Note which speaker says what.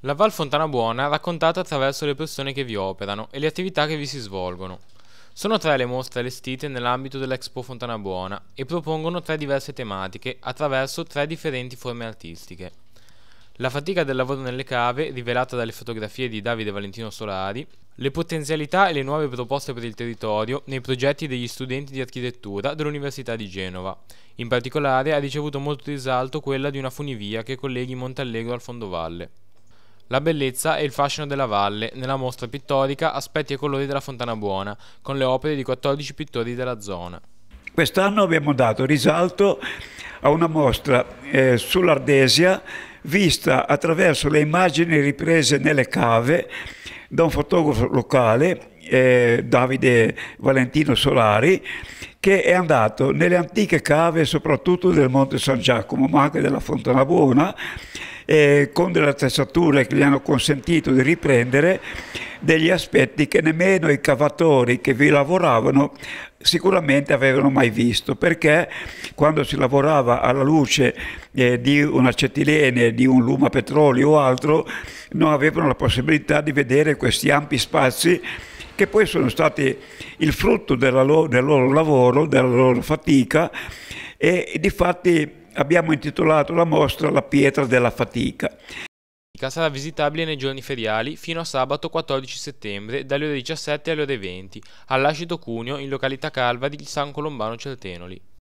Speaker 1: La Val Fontanabuona è raccontata attraverso le persone che vi operano e le attività che vi si svolgono. Sono tre le mostre allestite nell'ambito dell'Expo Fontana Buona e propongono tre diverse tematiche attraverso tre differenti forme artistiche. La fatica del lavoro nelle cave, rivelata dalle fotografie di Davide Valentino Solari, le potenzialità e le nuove proposte per il territorio nei progetti degli studenti di architettura dell'Università di Genova. In particolare ha ricevuto molto risalto quella di una funivia che colleghi Montallegro al Fondovalle. La bellezza e il fascino della valle, nella mostra pittorica Aspetti e colori della Fontana Buona, con le opere di 14 pittori della zona.
Speaker 2: Quest'anno abbiamo dato risalto a una mostra eh, sull'Ardesia vista attraverso le immagini riprese nelle cave da un fotografo locale, eh, Davide Valentino Solari, che è andato nelle antiche cave soprattutto del Monte San Giacomo, ma anche della Fontana Buona, eh, con delle attrezzature che gli hanno consentito di riprendere degli aspetti che nemmeno i cavatori che vi lavoravano sicuramente avevano mai visto perché quando si lavorava alla luce eh, di un acetilene, di un luma petrolio o altro non avevano la possibilità di vedere questi ampi spazi che poi sono stati il frutto loro, del loro lavoro, della loro fatica e di fatti abbiamo intitolato la mostra La pietra della fatica.
Speaker 1: Sarà visitabile nei giorni feriali fino a sabato 14 settembre dalle ore 17 alle ore 20 all'Ascito Cuneo in località Calva di San Colombano Certenoli.